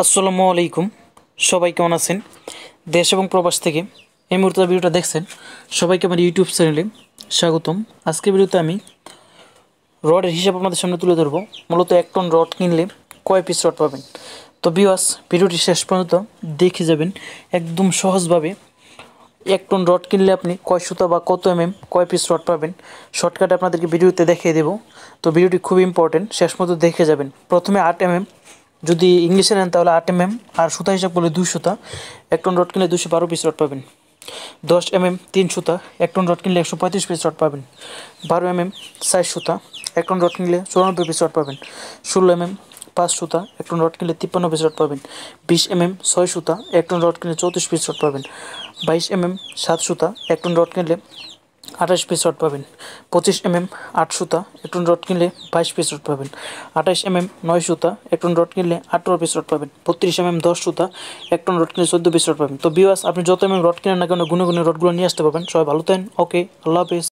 আসসালামু আলাইকুম সবাই কেমন আছেন দেশ এবং প্রবাস থেকে এই মুহূর্তে ভিডিওটা দেখছেন সবাইকে আমার ইউটিউব চ্যানেলে স্বাগতম আজকে ভিডিওতে আমি রডের হিসাব আপনাদের সামনে তুলে ধরবো মূলত এক টন রড কিনলে কয় পিস রড পাবেন তো বিওয়াস ভিডিওটি শেষ পর্যন্ত দেখে যাবেন একদম সহজভাবে এক টন রড কিনলে আপনি কয় সুতা বা কত এম mm কয় পিস রড পাবেন শর্টকাটে আপনাদেরকে ভিডিওতে দেখিয়ে দেব তো ভিডিওটি খুব ইম্পর্টেন্ট শেষ মতো দেখে যাবেন প্রথমে আট এম mm যদি ইংলিশে নেন তাহলে আট এম এম আর সুতা হিসাব করলে দুই সুতা এক টন রড কিনলে দুশো বারো পিস রড পাবেন দশ এম এম তিন সুতা এক টন রড কিনলে একশো পঁয়ত্রিশ পিস রড পাবেন বারো এম এম সাইজ সুতা এক টন রড কিনলে চুরানব্বই পিস রড পাবেন ষোলো এম এম পাঁচ সুতা এক টন রড কিনলে তিপ্পান্ন পিস রড পাবেন বিশ এম এম ছয় সুতা এক টন রড কিনলে চৌত্রিশ পিস রড পাবেন বাইশ এম এম সাত সুতা এক টন রড কিনলে আঠাশ পিস রড পাবেন পঁচিশ এম mm, এম আট সুতা একটুন রড কিনলে বাইশ পিস রড পাবেন আঠাশ এম mm, এম নয় সুতা একটুন রড কিনলে আঠারো পিস রড পাবেন বত্রিশ এম mm, এম দশ সুতা একটুন রড কিনলে চোদ্দ পিস রড পাবেন তো বিওয়াস আপনি যত এম এম রড কিনেন না কেন গুনে গুনে রডগুলো নিয়ে আসতে পারবেন সবাই ভালো থাকেন ওকে আল্লাহ হাফিজ